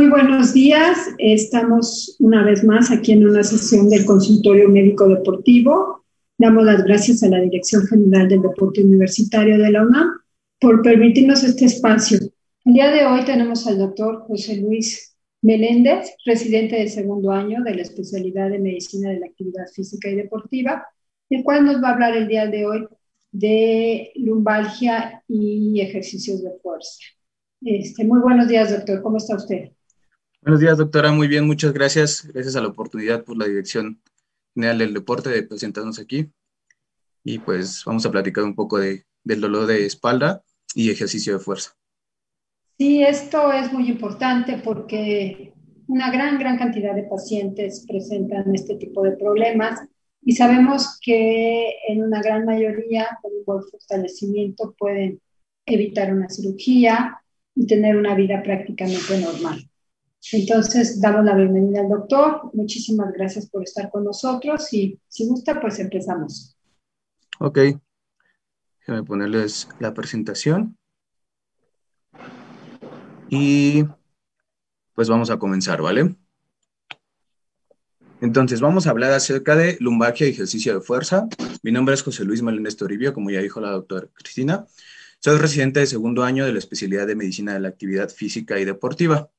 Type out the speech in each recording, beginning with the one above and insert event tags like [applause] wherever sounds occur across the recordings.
Muy buenos días. Estamos una vez más aquí en una sesión del consultorio médico deportivo. Damos las gracias a la Dirección General del Deporte Universitario de la UNAM por permitirnos este espacio. El día de hoy tenemos al doctor José Luis Meléndez, residente de segundo año de la especialidad de Medicina de la Actividad Física y Deportiva, el cual nos va a hablar el día de hoy de lumbalgia y ejercicios de fuerza. Este, muy buenos días, doctor. ¿Cómo está usted? Buenos días, doctora. Muy bien, muchas gracias. Gracias a la oportunidad por la Dirección General del Deporte de presentarnos aquí. Y pues vamos a platicar un poco del dolor de espalda y ejercicio de fuerza. Sí, esto es muy importante porque una gran, gran cantidad de pacientes presentan este tipo de problemas y sabemos que en una gran mayoría con un buen fortalecimiento pueden evitar una cirugía y tener una vida prácticamente normal. Entonces, damos la bienvenida al doctor. Muchísimas gracias por estar con nosotros y si gusta, pues empezamos. Ok. Déjame ponerles la presentación. Y pues vamos a comenzar, ¿vale? Entonces, vamos a hablar acerca de lumbagia y ejercicio de fuerza. Mi nombre es José Luis Meléndez Toribio, como ya dijo la doctora Cristina. Soy residente de segundo año de la especialidad de Medicina de la Actividad Física y Deportiva.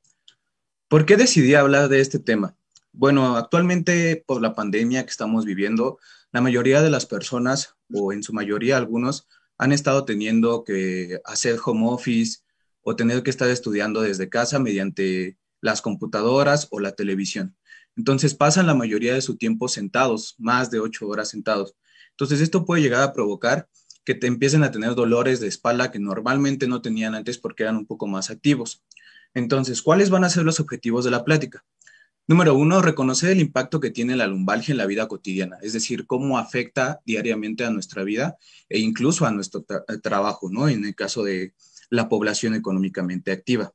¿Por qué decidí hablar de este tema? Bueno, actualmente por la pandemia que estamos viviendo, la mayoría de las personas, o en su mayoría algunos, han estado teniendo que hacer home office o tener que estar estudiando desde casa mediante las computadoras o la televisión. Entonces pasan la mayoría de su tiempo sentados, más de ocho horas sentados. Entonces esto puede llegar a provocar que te empiecen a tener dolores de espalda que normalmente no tenían antes porque eran un poco más activos entonces, ¿cuáles van a ser los objetivos de la plática? Número uno, reconocer el impacto que tiene la lumbalgia en la vida cotidiana, es decir, cómo afecta diariamente a nuestra vida e incluso a nuestro eh, trabajo, ¿no? En el caso de la población económicamente activa.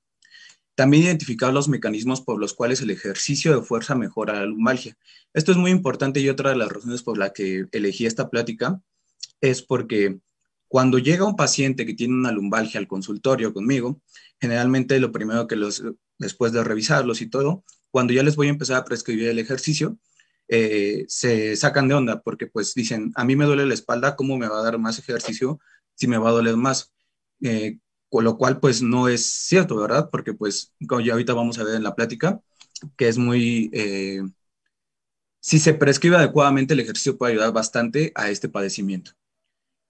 También identificar los mecanismos por los cuales el ejercicio de fuerza mejora la lumbalgia. Esto es muy importante y otra de las razones por la que elegí esta plática es porque cuando llega un paciente que tiene una lumbalgia al consultorio conmigo, generalmente lo primero que los, después de revisarlos y todo, cuando ya les voy a empezar a prescribir el ejercicio, eh, se sacan de onda porque pues dicen, a mí me duele la espalda, ¿cómo me va a dar más ejercicio si me va a doler más? Eh, con lo cual pues no es cierto, ¿verdad? Porque pues como ya ahorita vamos a ver en la plática, que es muy... Eh, si se prescribe adecuadamente, el ejercicio puede ayudar bastante a este padecimiento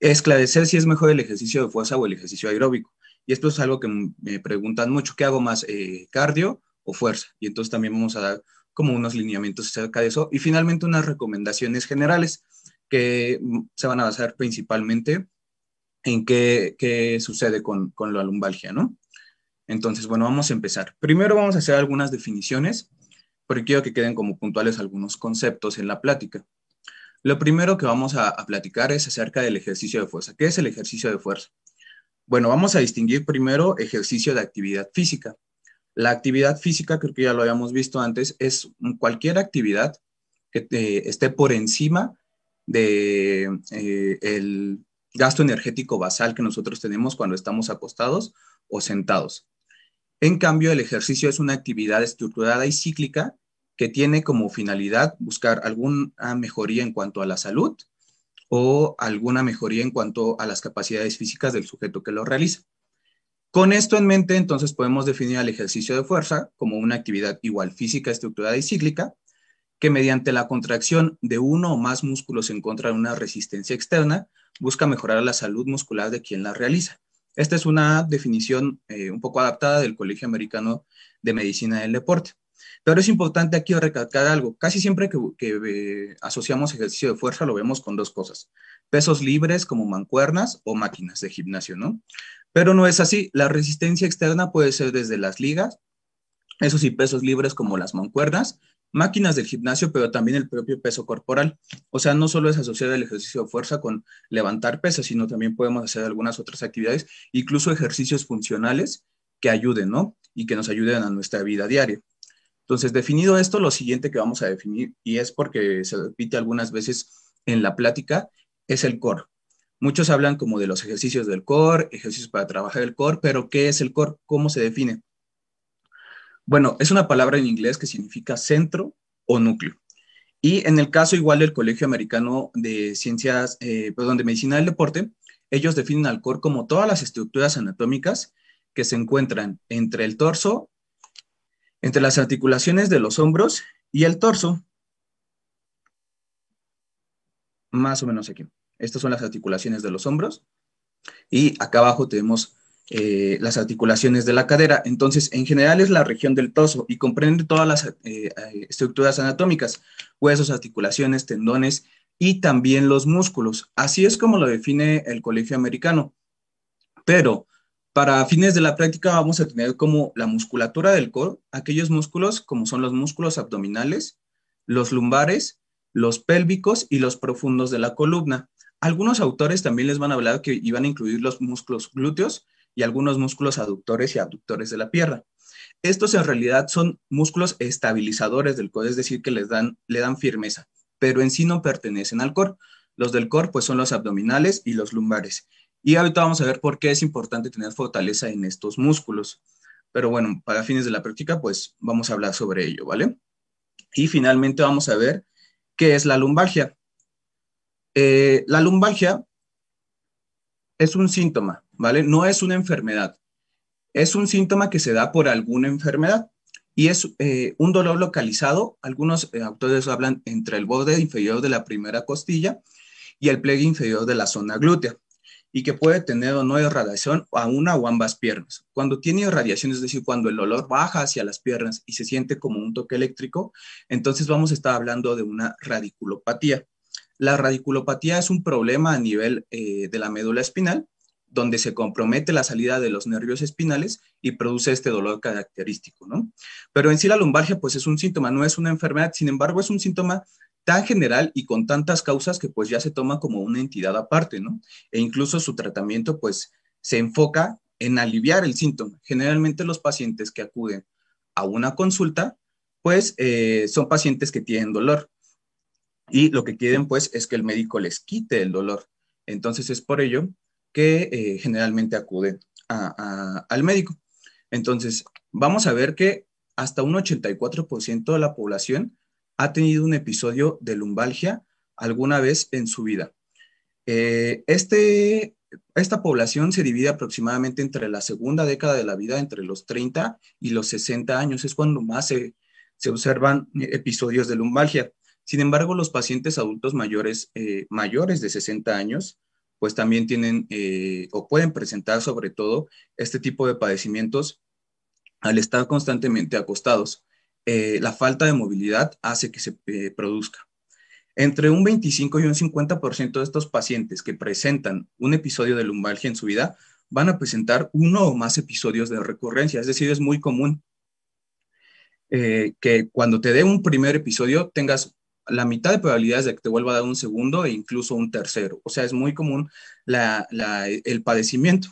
esclarecer si es mejor el ejercicio de fuerza o el ejercicio aeróbico. Y esto es algo que me preguntan mucho, ¿qué hago más, eh, cardio o fuerza? Y entonces también vamos a dar como unos lineamientos acerca de eso. Y finalmente unas recomendaciones generales que se van a basar principalmente en qué, sucede con, con, la lumbalgia, ¿no? Entonces, bueno, vamos a empezar. Primero vamos a hacer algunas definiciones, porque quiero que queden como puntuales algunos conceptos en la plática. Lo primero que vamos a, platicar es acerca del ejercicio de fuerza. ¿Qué es el ejercicio de fuerza? Bueno, vamos a distinguir primero ejercicio de actividad física. La actividad física, creo que ya lo habíamos visto antes, es cualquier actividad que eh, esté por encima del de, eh, gasto energético basal que nosotros tenemos cuando estamos acostados o sentados. En cambio, el ejercicio es una actividad estructurada y cíclica que tiene como finalidad buscar alguna mejoría en cuanto a la salud o alguna mejoría en cuanto a las capacidades físicas del sujeto que lo realiza. Con esto en mente, entonces podemos definir al ejercicio de fuerza como una actividad igual física, estructurada y cíclica, que mediante la contracción de uno o más músculos en contra de una resistencia externa, busca mejorar la salud muscular de quien la realiza. Esta es una definición eh, un poco adaptada del Colegio Americano de Medicina del Deporte. Pero es importante aquí recalcar algo. Casi siempre que, eh, asociamos ejercicio de fuerza lo vemos con dos cosas. Pesos libres como mancuernas o máquinas de gimnasio, ¿no? Pero no es así. La resistencia externa puede ser desde las ligas, eso sí, pesos libres como las mancuernas, máquinas del gimnasio, pero también el propio peso corporal. O sea, no solo es asociar el ejercicio de fuerza con levantar pesas, sino también podemos hacer algunas otras actividades, incluso ejercicios funcionales que ayuden, ¿no? Y que nos ayuden a nuestra vida diaria. Entonces, definido esto, lo siguiente que vamos a definir, y es porque se repite algunas veces en la plática, es el core. Muchos hablan como de los ejercicios del core, ejercicios para trabajar el core, pero ¿qué es el core? ¿Cómo se define? Bueno, es una palabra en inglés que significa centro o núcleo. Y en el caso igual del Colegio Americano de Ciencias, eh, perdón, de Medicina del Deporte, ellos definen al core como todas las estructuras anatómicas que se encuentran entre el torso entre las articulaciones de los hombros y el torso. Más o menos aquí. Estas son las articulaciones de los hombros. Y acá abajo tenemos eh, las articulaciones de la cadera. Entonces, en general es la región del torso y comprende todas las eh, eh, estructuras anatómicas, huesos, articulaciones, tendones y también los músculos. Así es como lo define el Colegio Americano. Pero para fines de la práctica vamos a tener como la musculatura del core, aquellos músculos como son los músculos abdominales, los lumbares, los pélvicos y los profundos de la columna. Algunos autores también les van a hablar que iban a incluir los músculos glúteos y algunos músculos aductores y abductores de la pierna. Estos en realidad son músculos estabilizadores del core, es decir, que les dan, le dan firmeza, pero en sí no pertenecen al core. Los del core pues son los abdominales y los lumbares. Y ahorita vamos a ver por qué es importante tener fortaleza en estos músculos. Pero bueno, para fines de la práctica, pues vamos a hablar sobre ello, ¿vale? Y finalmente vamos a ver qué es la lumbalgia. Eh, la lumbalgia es un síntoma, ¿vale? No es una enfermedad. Es un síntoma que se da por alguna enfermedad y es eh, un dolor localizado. Algunos eh, autores hablan entre el borde inferior de la primera costilla y el pliegue inferior de la zona glútea y que puede tener o no irradiación a una o ambas piernas. Cuando tiene irradiación, es decir, cuando el olor baja hacia las piernas y se siente como un toque eléctrico, entonces vamos a estar hablando de una radiculopatía. La radiculopatía es un problema a nivel eh, de la médula espinal, donde se compromete la salida de los nervios espinales y produce este dolor característico, ¿no? Pero en sí la lumbalgia, pues es un síntoma, no es una enfermedad, sin embargo es un síntoma tan general y con tantas causas que pues ya se toma como una entidad aparte, ¿no? E incluso su tratamiento pues se enfoca en aliviar el síntoma. Generalmente los pacientes que acuden a una consulta pues eh, son pacientes que tienen dolor y lo que quieren pues es que el médico les quite el dolor. Entonces es por ello que eh, generalmente acuden al médico. Entonces vamos a ver que hasta un 84% de la población ha tenido un episodio de lumbalgia alguna vez en su vida. Eh, este, esta población se divide aproximadamente entre la segunda década de la vida, entre los 30 y los 60 años, es cuando más se, observan eh, episodios de lumbalgia. Sin embargo, los pacientes adultos mayores, eh, mayores de 60 años, pues también tienen o pueden presentar sobre todo este tipo de padecimientos al estar constantemente acostados. Eh, la falta de movilidad hace que se eh, produzca. Entre un 25 y un 50% de estos pacientes que presentan un episodio de lumbalgia en su vida van a presentar uno o más episodios de recurrencia, es decir, es muy común eh, que cuando te dé un primer episodio tengas la mitad de probabilidades de que te vuelva a dar un segundo e incluso un tercero. O sea, es muy común el padecimiento.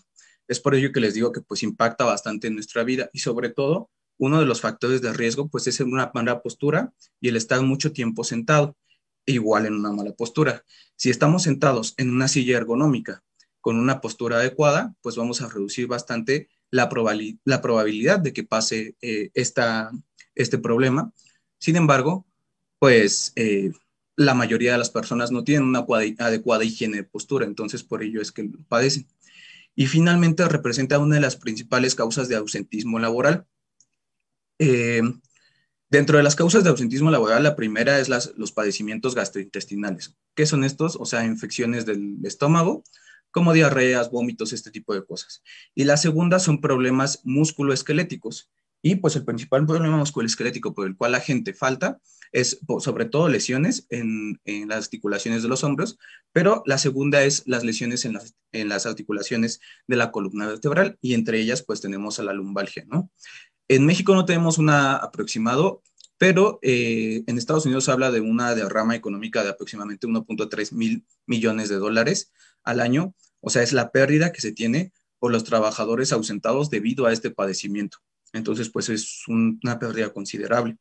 Es por ello que les digo que pues impacta bastante en nuestra vida y sobre todo uno de los factores de riesgo pues es una mala postura y el estar mucho tiempo sentado, igual en una mala postura. Si estamos sentados en una silla ergonómica con una postura adecuada, pues vamos a reducir bastante la, probabilidad, de que pase eh, este problema. Sin embargo, pues eh, la mayoría de las personas no tienen una adecuada higiene de postura, entonces por ello es que lo padecen. Y finalmente representa una de las principales causas de ausentismo laboral eh, dentro de las causas de ausentismo laboral, la primera es los padecimientos gastrointestinales. ¿Qué son estos? O sea, infecciones del estómago, como diarreas, vómitos, este tipo de cosas. Y la segunda son problemas musculoesqueléticos. Y pues el principal problema musculoesquelético por el cual la gente falta es sobre todo lesiones en, las articulaciones de los hombros, pero la segunda es las lesiones en las articulaciones de la columna vertebral y entre ellas pues tenemos a la lumbalgia, ¿no? En México no tenemos una aproximado, pero eh, en Estados Unidos se habla de una derrama económica de aproximadamente 1.3 mil millones de dólares al año, o sea, es la pérdida que se tiene por los trabajadores ausentados debido a este padecimiento. Entonces, pues es una pérdida considerable.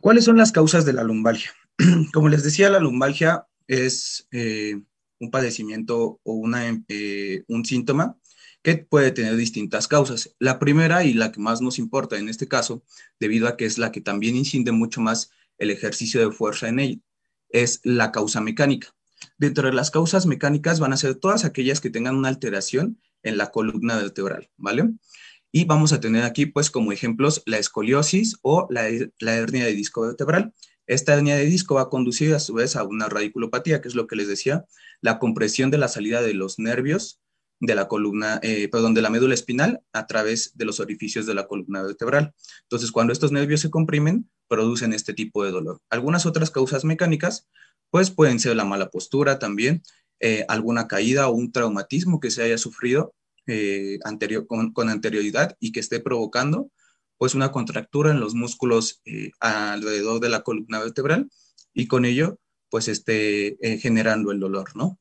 ¿Cuáles son las causas de la lumbalgia? [clears throat] Como les decía, la lumbalgia es eh, un padecimiento o una, eh, un síntoma que puede tener distintas causas. La primera y la que más nos importa en este caso, debido a que es la que también incide mucho más el ejercicio de fuerza en ella, es la causa mecánica. Dentro de las causas mecánicas van a ser todas aquellas que tengan una alteración en la columna vertebral, ¿vale? Y vamos a tener aquí, pues, como ejemplos, la escoliosis o la, la hernia de disco vertebral, esta hernia de disco va a conducir a su vez a una radiculopatía, que es lo que les decía, la compresión de la salida de los nervios de la columna, eh, perdón, de la médula espinal a través de los orificios de la columna vertebral. Entonces, cuando estos nervios se comprimen, producen este tipo de dolor. Algunas otras causas mecánicas, pues pueden ser la mala postura también, eh, alguna caída o un traumatismo que se haya sufrido eh, anterior, con, con, anterioridad y que esté provocando pues una contractura en los músculos alrededor de la columna vertebral y con ello pues esté generando el dolor, ¿no?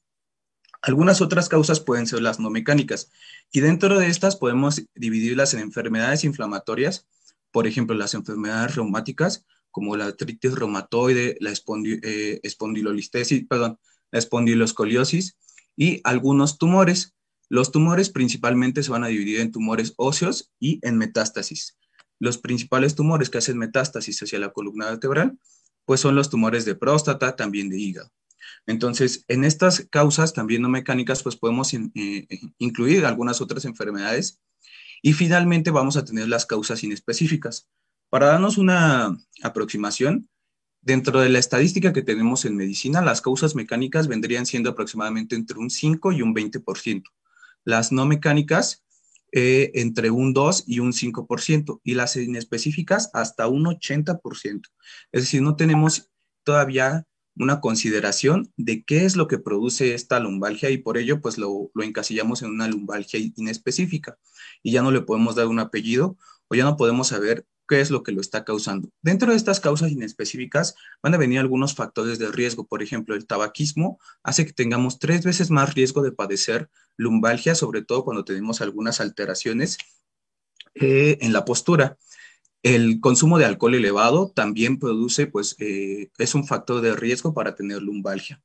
Algunas otras causas pueden ser las no mecánicas y dentro de estas podemos dividirlas en enfermedades inflamatorias, por ejemplo las enfermedades reumáticas como la artritis reumatoide, la eh, espondilolistesis, perdón, la espondiloscoliosis y algunos tumores. Los tumores principalmente se van a dividir en tumores óseos y en metástasis. Los principales tumores que hacen metástasis hacia la columna vertebral, pues son los tumores de próstata, también de hígado. Entonces, en estas causas también no mecánicas, pues podemos eh, eh, incluir algunas otras enfermedades. Y finalmente vamos a tener las causas inespecíficas. Para darnos una aproximación, dentro de la estadística que tenemos en medicina, las causas mecánicas vendrían siendo aproximadamente entre un 5 y un 20%. Las no mecánicas eh, entre un 2 y un 5%, y las inespecíficas hasta un 80%. Es decir, no tenemos todavía una consideración de qué es lo que produce esta lumbalgia y por ello pues lo, encasillamos en una lumbalgia inespecífica y ya no le podemos dar un apellido o ya no podemos saber qué es lo que lo está causando. Dentro de estas causas inespecíficas van a venir algunos factores de riesgo. Por ejemplo, el tabaquismo hace que tengamos tres veces más riesgo de padecer lumbalgia, sobre todo cuando tenemos algunas alteraciones eh, en la postura. El consumo de alcohol elevado también produce, pues, eh, es un factor de riesgo para tener lumbalgia.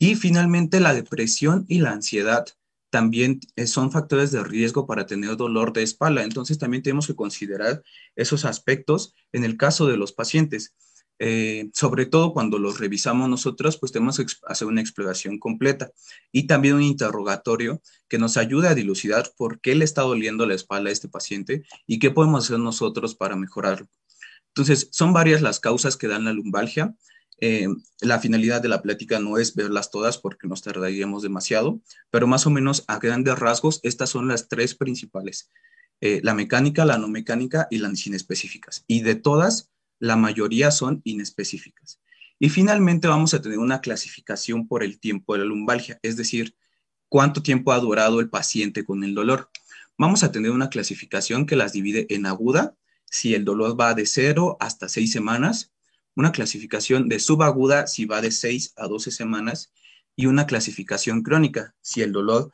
Y finalmente, la depresión y la ansiedad también eh, son factores de riesgo para tener dolor de espalda. Entonces, también tenemos que considerar esos aspectos en el caso de los pacientes. Eh, sobre todo cuando los revisamos nosotros, pues tenemos que hacer una exploración completa y también un interrogatorio que nos ayude a dilucidar por qué le está doliendo la espalda a este paciente y qué podemos hacer nosotros para mejorarlo. Entonces, son varias las causas que dan la lumbalgia. Eh, la finalidad de la plática no es verlas todas porque nos tardaríamos demasiado, pero más o menos a grandes rasgos estas son las tres principales. Eh, la mecánica, la no mecánica y las específicas Y de todas, la mayoría son inespecíficas. Y finalmente vamos a tener una clasificación por el tiempo de la lumbalgia, es decir, cuánto tiempo ha durado el paciente con el dolor. Vamos a tener una clasificación que las divide en aguda, si el dolor va de 0 hasta 6 semanas, una clasificación de subaguda si va de 6 a 12 semanas y una clasificación crónica si el dolor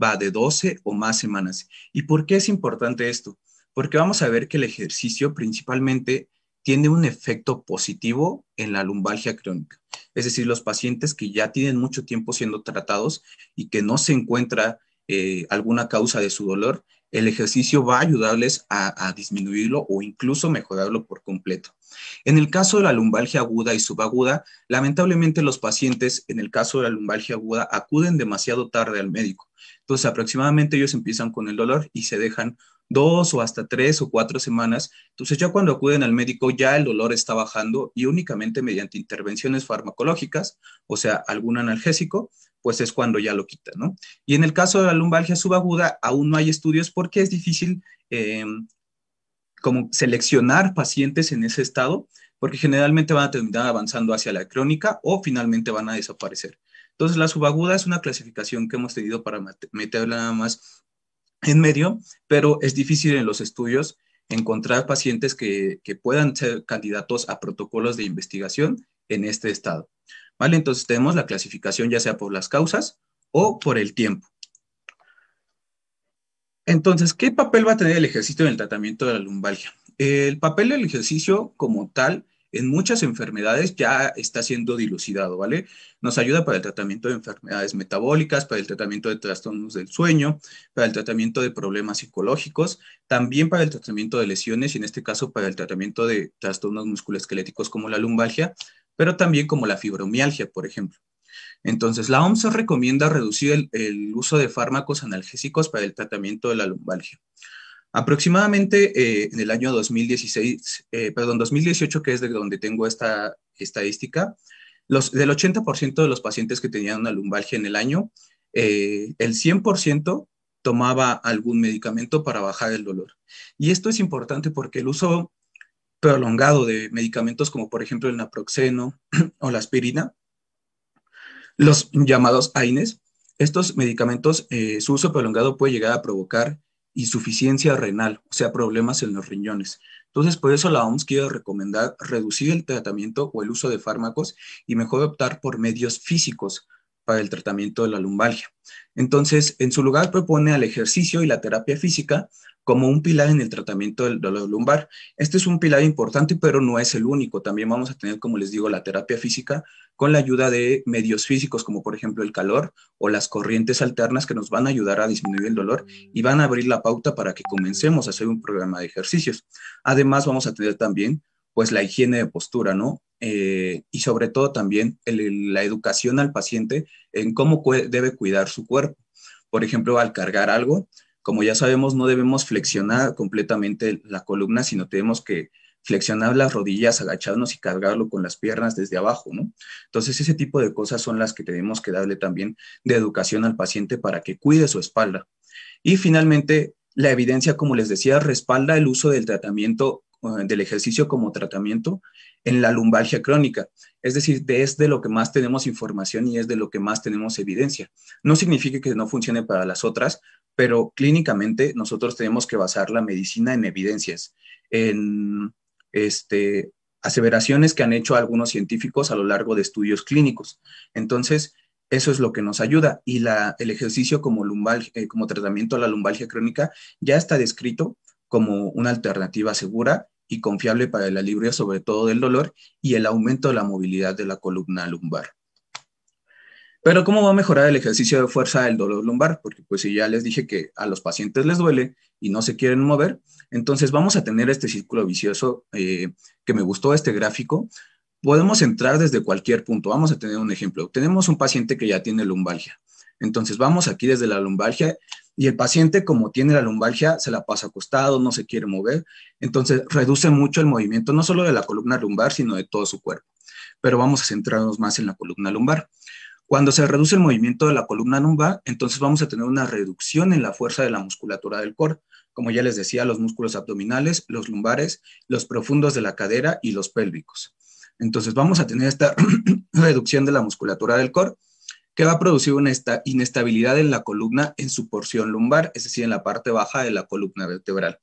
va de 12 o más semanas. ¿Y por qué es importante esto? Porque vamos a ver que el ejercicio principalmente tiene un efecto positivo en la lumbalgia crónica. Es decir, los pacientes que ya tienen mucho tiempo siendo tratados y que no se encuentra eh, alguna causa de su dolor, el ejercicio va a ayudarles a, a, disminuirlo o incluso mejorarlo por completo. En el caso de la lumbalgia aguda y subaguda, lamentablemente los pacientes en el caso de la lumbalgia aguda acuden demasiado tarde al médico. Entonces aproximadamente ellos empiezan con el dolor y se dejan dos o hasta tres o cuatro semanas. Entonces ya cuando acuden al médico ya el dolor está bajando y únicamente mediante intervenciones farmacológicas, o sea, algún analgésico, pues es cuando ya lo quitan, ¿no? Y en el caso de la lumbalgia subaguda aún no hay estudios porque es difícil em, como seleccionar pacientes en ese estado porque generalmente van a terminar avanzando hacia la crónica o finalmente van a desaparecer. Entonces, la subaguda es una clasificación que hemos tenido para meterla nada más en medio, pero es difícil en los estudios encontrar pacientes que, puedan ser candidatos a protocolos de investigación en este estado. ¿Vale? Entonces tenemos la clasificación ya sea por las causas o por el tiempo. Entonces, ¿qué papel va a tener el ejercicio en el tratamiento de la lumbalgia? El papel del ejercicio como tal en muchas enfermedades ya está siendo dilucidado, ¿vale? Nos ayuda para el tratamiento de enfermedades metabólicas, para el tratamiento de trastornos del sueño, para el tratamiento de problemas psicológicos, también para el tratamiento de lesiones y en este caso para el tratamiento de trastornos musculoesqueléticos como la lumbalgia, pero también como la fibromialgia, por ejemplo. Entonces, la OMS recomienda reducir el, uso de fármacos analgésicos para el tratamiento de la lumbalgia. Aproximadamente eh, en el año 2016, eh, perdón, 2018, que es de donde tengo esta estadística, los, del 80% de los pacientes que tenían una lumbalgia en el año, eh, el 100% tomaba algún medicamento para bajar el dolor. Y esto es importante porque el uso prolongado de medicamentos como por ejemplo el naproxeno [clears throat] o la aspirina, los llamados AINES, estos medicamentos, su uso prolongado puede llegar a provocar insuficiencia renal, o sea, problemas en los riñones. Entonces, por eso la OMS quiere recomendar reducir el tratamiento o el uso de fármacos y mejor optar por medios físicos, para el tratamiento de la lumbalgia. Entonces, en su lugar propone al ejercicio y la terapia física como un pilar en el tratamiento del dolor lumbar. Este es un pilar importante, pero no es el único. También vamos a tener, como les digo, la terapia física con la ayuda de medios físicos, como por ejemplo el calor o las corrientes alternas que nos van a ayudar a disminuir el dolor y van a abrir la pauta para que comencemos a hacer un programa de ejercicios. Además, vamos a tener también pues la higiene de postura, ¿no? Eh, y sobre todo también la educación al paciente en cómo debe cuidar su cuerpo. Por ejemplo, al cargar algo, como ya sabemos, no debemos flexionar completamente la columna, sino tenemos que flexionar las rodillas, agacharnos y cargarlo con las piernas desde abajo, ¿no? Entonces, ese tipo de cosas son las que tenemos que darle también de educación al paciente para que cuide su espalda. Y finalmente, la evidencia, como les decía, respalda el uso del tratamiento eh, del ejercicio como tratamiento en la lumbalgia crónica. Es decir, es de lo que más tenemos información y es de lo que más tenemos evidencia. No significa que no funcione para las otras, pero clínicamente nosotros tenemos que basar la medicina en evidencias, en este, aseveraciones que han hecho algunos científicos a lo largo de estudios clínicos. Entonces, eso es lo que nos ayuda y el ejercicio como, lumbal, eh, como tratamiento a la lumbalgia crónica ya está descrito como una alternativa segura y confiable para la alivio sobre todo del dolor y el aumento de la movilidad de la columna lumbar. Pero ¿cómo va a mejorar el ejercicio de fuerza del dolor lumbar? Porque pues si ya les dije que a los pacientes les duele y no se quieren mover, entonces vamos a tener este círculo vicioso eh, que me gustó este gráfico. Podemos entrar desde cualquier punto. Vamos a tener un ejemplo. Tenemos un paciente que ya tiene lumbalgia. Entonces vamos aquí desde la lumbalgia y el paciente como tiene la lumbalgia se la pasa acostado, no se quiere mover, entonces reduce mucho el movimiento no solo de la columna lumbar, sino de todo su cuerpo. Pero vamos a centrarnos más en la columna lumbar. Cuando se reduce el movimiento de la columna lumbar, entonces vamos a tener una reducción en la fuerza de la musculatura del core, como ya les decía, los músculos abdominales, los lumbares, los profundos de la cadera y los pélvicos. Entonces vamos a tener esta [clears throat] reducción de la musculatura del core que va a producir una inestabilidad en la columna en su porción lumbar, es decir, en la parte baja de la columna vertebral.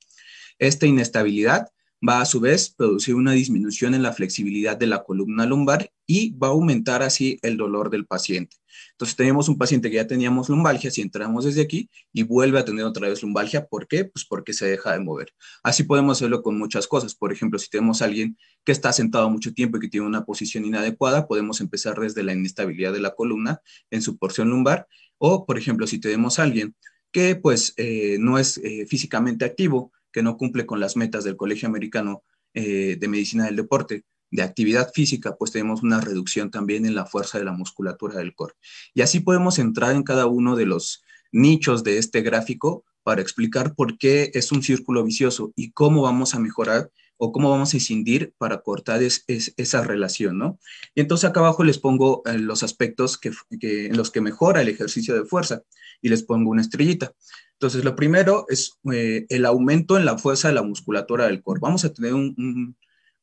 Esta inestabilidad va a su vez producir una disminución en la flexibilidad de la columna lumbar y va a aumentar así el dolor del paciente. Entonces tenemos un paciente que ya teníamos lumbalgia, si entramos desde aquí y vuelve a tener otra vez lumbalgia, ¿por qué? Pues porque se deja de mover. Así podemos hacerlo con muchas cosas. Por ejemplo, si tenemos a alguien que está sentado mucho tiempo y que tiene una posición inadecuada, podemos empezar desde la inestabilidad de la columna en su porción lumbar. O, por ejemplo, si tenemos a alguien que pues eh, no es eh, físicamente activo, que no cumple con las metas del Colegio Americano eh, de Medicina del Deporte de actividad física, pues tenemos una reducción también en la fuerza de la musculatura del core. Y así podemos entrar en cada uno de los nichos de este gráfico para explicar por qué es un círculo vicioso y cómo vamos a mejorar o cómo vamos a escindir para cortar esa relación, ¿no? Y entonces acá abajo les pongo eh, los aspectos que, en los que mejora el ejercicio de fuerza y les pongo una estrellita. Entonces, lo primero es eh, el aumento en la fuerza de la musculatura del core. Vamos a tener un,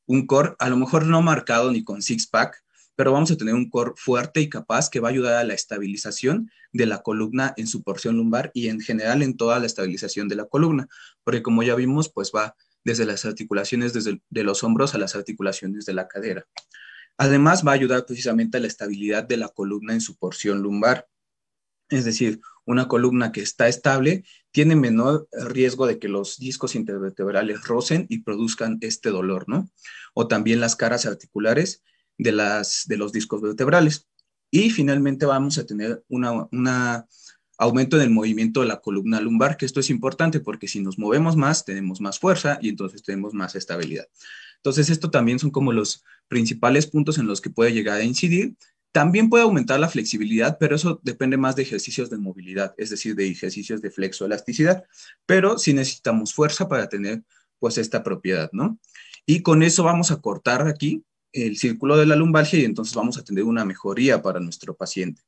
un core, a lo mejor no marcado ni con six-pack, pero vamos a tener un core fuerte y capaz que va a ayudar a la estabilización de la columna en su porción lumbar y en general en toda la estabilización de la columna, porque como ya vimos, pues va desde las articulaciones desde de los hombros a las articulaciones de la cadera. Además, va a ayudar precisamente a la estabilidad de la columna en su porción lumbar. Es decir, una columna que está estable tiene menor riesgo de que los discos intervertebrales rocen y produzcan este dolor, ¿no? O también las caras articulares de, las, de los discos vertebrales. Y finalmente vamos a tener una, una aumento del movimiento de la columna lumbar, que esto es importante porque si nos movemos más, tenemos más fuerza y entonces tenemos más estabilidad. Entonces, esto también son como los principales puntos en los que puede llegar a incidir. También puede aumentar la flexibilidad, pero eso depende más de ejercicios de movilidad, es decir, de ejercicios de flexoelasticidad, pero sí necesitamos fuerza para tener pues esta propiedad, ¿no? Y con eso vamos a cortar aquí el círculo de la lumbalgia y entonces vamos a tener una mejoría para nuestro paciente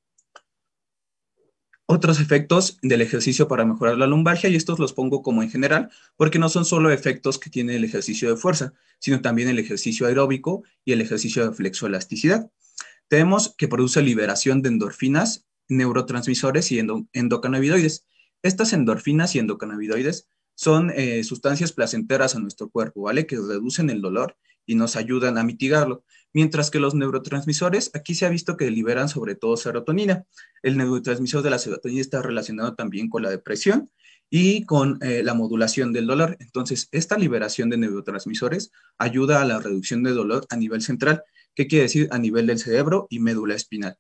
otros efectos del ejercicio para mejorar la lumbargia, y estos los pongo como en general porque no son solo efectos que tiene el ejercicio de fuerza, sino también el ejercicio aeróbico y el ejercicio de flexoelasticidad. Tenemos que produce liberación de endorfinas, neurotransmisores y endocannabinoides. Estas endorfinas y endocannabinoides son eh, sustancias placenteras a nuestro cuerpo, ¿vale? Que reducen el dolor y nos ayudan a mitigarlo. Mientras que los neurotransmisores, aquí se ha visto que liberan sobre todo serotonina. El neurotransmisor de la serotonina está relacionado también con la depresión y con eh, la modulación del dolor. Entonces, esta liberación de neurotransmisores ayuda a la reducción de dolor a nivel central. ¿Qué quiere decir? A nivel del cerebro y médula espinal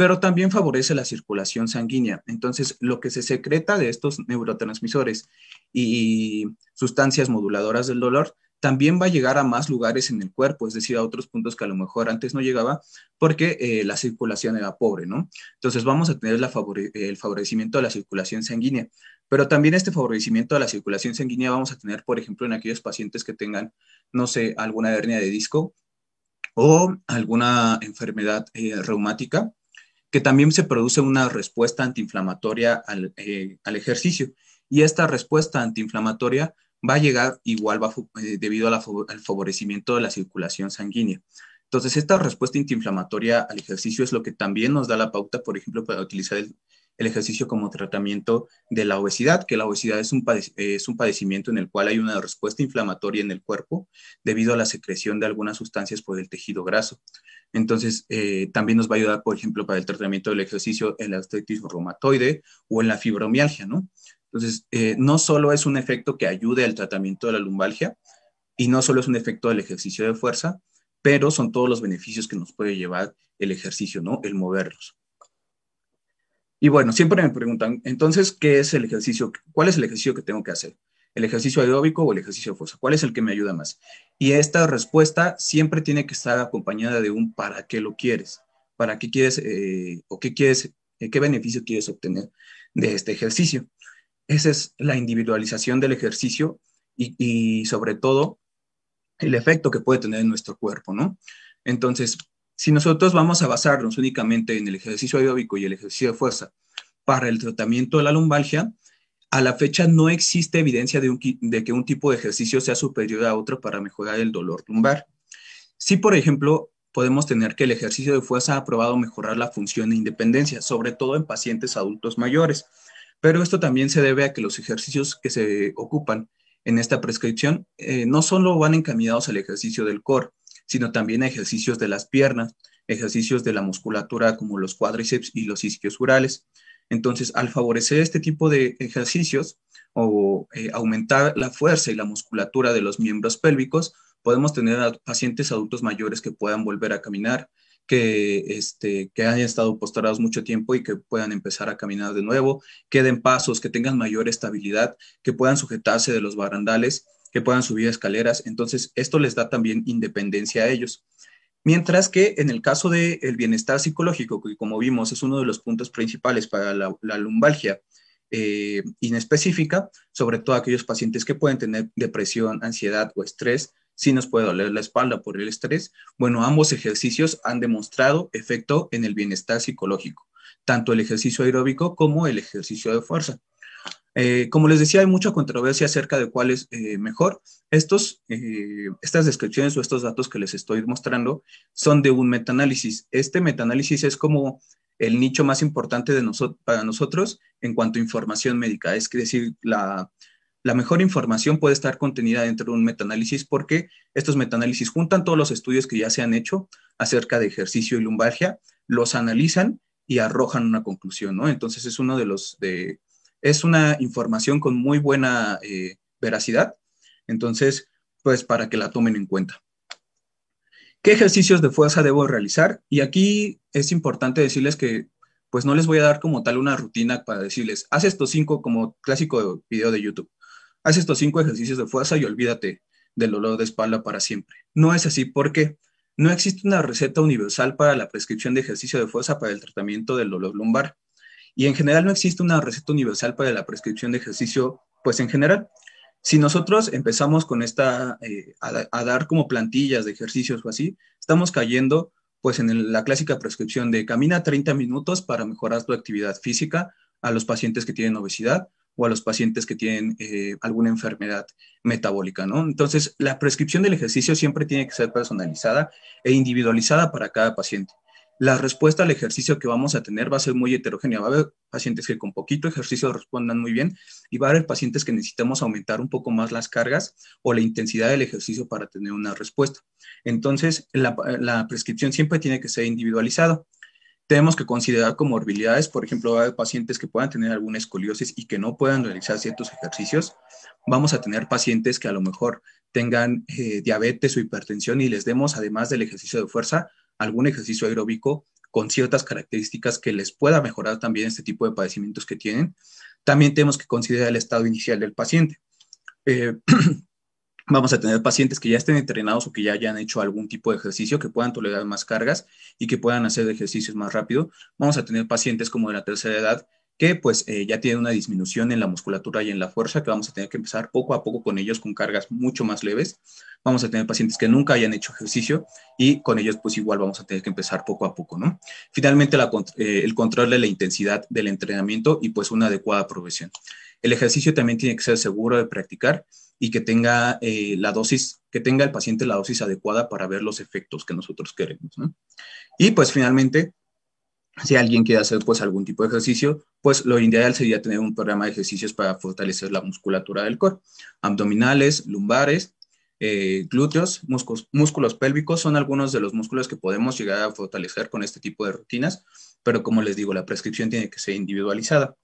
pero también favorece la circulación sanguínea. Entonces, lo que se secreta de estos neurotransmisores y sustancias moduladoras del dolor también va a llegar a más lugares en el cuerpo, es decir, a otros puntos que a lo mejor antes no llegaba porque eh, la circulación era pobre, ¿no? Entonces vamos a tener el favorecimiento de la circulación sanguínea, pero también este favorecimiento de la circulación sanguínea vamos a tener, por ejemplo, en aquellos pacientes que tengan, no sé, alguna hernia de disco o alguna enfermedad eh, reumática, que también se produce una respuesta antiinflamatoria al, eh, al ejercicio. Y esta respuesta antiinflamatoria va a llegar igual eh, debido al favorecimiento de la circulación sanguínea. Entonces, esta respuesta antiinflamatoria al ejercicio es lo que también nos da la pauta, por ejemplo, para utilizar el, el ejercicio como tratamiento de la obesidad, que la obesidad es un, es un padecimiento en el cual hay una respuesta inflamatoria en el cuerpo debido a la secreción de algunas sustancias por el tejido graso. Entonces, eh, también nos va a ayudar, por ejemplo, para el tratamiento del ejercicio en la artritis reumatoide o en la fibromialgia, ¿no? Entonces, eh, no solo es un efecto que ayude al tratamiento de la lumbalgia y no solo es un efecto del ejercicio de fuerza, pero son todos los beneficios que nos puede llevar el ejercicio, ¿no? El moverlos. Y bueno, siempre me preguntan, entonces, ¿qué es el ejercicio? ¿Cuál es el ejercicio que tengo que hacer? ¿El ejercicio aeróbico o el ejercicio de fuerza? ¿Cuál es el que me ayuda más? Y esta respuesta siempre tiene que estar acompañada de un para qué lo quieres, para qué quieres eh, o qué quieres, eh, qué beneficio quieres obtener de este ejercicio. Esa es la individualización del ejercicio y, y sobre todo el efecto que puede tener en nuestro cuerpo, ¿no? Entonces, si nosotros vamos a basarnos únicamente en el ejercicio aeróbico y el ejercicio de fuerza para el tratamiento de la lumbalgia, a la fecha no existe evidencia de, que un tipo de ejercicio sea superior a otro para mejorar el dolor lumbar. Sí, por ejemplo, podemos tener que el ejercicio de fuerza ha probado mejorar la función e independencia, sobre todo en pacientes adultos mayores, pero esto también se debe a que los ejercicios que se ocupan en esta prescripción eh, no solo van encaminados al ejercicio del core, sino también ejercicios de las piernas, ejercicios de la musculatura como los cuádriceps y los isquios urales. Entonces, al favorecer este tipo de ejercicios o eh, aumentar la fuerza y la musculatura de los miembros pélvicos, podemos tener pacientes adultos mayores que puedan volver a caminar, que, este, que hayan estado postrados mucho tiempo y que puedan empezar a caminar de nuevo, que den pasos, que tengan mayor estabilidad, que puedan sujetarse de los barandales que puedan subir escaleras. Entonces, esto les da también independencia a ellos. Mientras que en el caso del bienestar psicológico, que como vimos es uno de los puntos principales para la, lumbalgia inespecífica, eh, sobre todo aquellos pacientes que pueden tener depresión, ansiedad o estrés, si nos puede doler la espalda por el estrés, bueno, ambos ejercicios han demostrado efecto en el bienestar psicológico, tanto el ejercicio aeróbico como el ejercicio de fuerza. Eh, como les decía, hay mucha controversia acerca de cuál es eh, mejor. Estos, eh, estas descripciones o estos datos que les estoy mostrando son de un metaanálisis. Este metaanálisis es como el nicho más importante de nosotros para nosotros en cuanto a información médica. Es decir, la, la mejor información puede estar contenida dentro de un metaanálisis porque estos metaanálisis juntan todos los estudios que ya se han hecho acerca de ejercicio y lumbalgia, los analizan y arrojan una conclusión, ¿no? Entonces es uno de los... De, es una información con muy buena eh, veracidad. Entonces, pues para que la tomen en cuenta. ¿Qué ejercicios de fuerza debo realizar? Y aquí es importante decirles que pues no les voy a dar como tal una rutina para decirles, haz estos cinco como clásico video de YouTube. Haz estos cinco ejercicios de fuerza y olvídate del dolor de espalda para siempre. No es así porque no existe una receta universal para la prescripción de ejercicio de fuerza para el tratamiento del dolor lumbar. Y en general no existe una receta universal para la prescripción de ejercicio, pues en general. Si nosotros empezamos con esta, eh, a, dar como plantillas de ejercicios o así, estamos cayendo pues en la clásica prescripción de camina 30 minutos para mejorar tu actividad física a los pacientes que tienen obesidad o a los pacientes que tienen eh, alguna enfermedad metabólica, ¿no? Entonces, la prescripción del ejercicio siempre tiene que ser personalizada e individualizada para cada paciente la respuesta al ejercicio que vamos a tener va a ser muy heterogénea. Va a haber pacientes que con poquito ejercicio respondan muy bien y va a haber pacientes que necesitamos aumentar un poco más las cargas o la intensidad del ejercicio para tener una respuesta. Entonces, la, prescripción siempre tiene que ser individualizada. Tenemos que considerar comorbilidades, por ejemplo, va a haber pacientes que puedan tener alguna escoliosis y que no puedan realizar ciertos ejercicios. Vamos a tener pacientes que a lo mejor tengan eh, diabetes o hipertensión y les demos, además del ejercicio de fuerza, algún ejercicio aeróbico con ciertas características que les pueda mejorar también este tipo de padecimientos que tienen. También tenemos que considerar el estado inicial del paciente. Eh, [clears throat] vamos a tener pacientes que ya estén entrenados o que ya hayan hecho algún tipo de ejercicio, que puedan tolerar más cargas y que puedan hacer ejercicios más rápido. Vamos a tener pacientes como de la tercera edad que pues eh, ya tiene una disminución en la musculatura y en la fuerza, que vamos a tener que empezar poco a poco con ellos con cargas mucho más leves. Vamos a tener pacientes que nunca hayan hecho ejercicio y con ellos pues igual vamos a tener que empezar poco a poco, ¿no? Finalmente, eh, el control de la intensidad del entrenamiento y pues una adecuada progresión. El ejercicio también tiene que ser seguro de practicar y que tenga eh, la dosis, que tenga el paciente la dosis adecuada para ver los efectos que nosotros queremos. ¿no? Y pues finalmente, si alguien quiere hacer pues algún tipo de ejercicio, pues lo ideal sería tener un programa de ejercicios para fortalecer la musculatura del core. Abdominales, lumbares, eh, glúteos, músculos, músculos pélvicos son algunos de los músculos que podemos llegar a fortalecer con este tipo de rutinas, pero como les digo, la prescripción tiene que ser individualizada.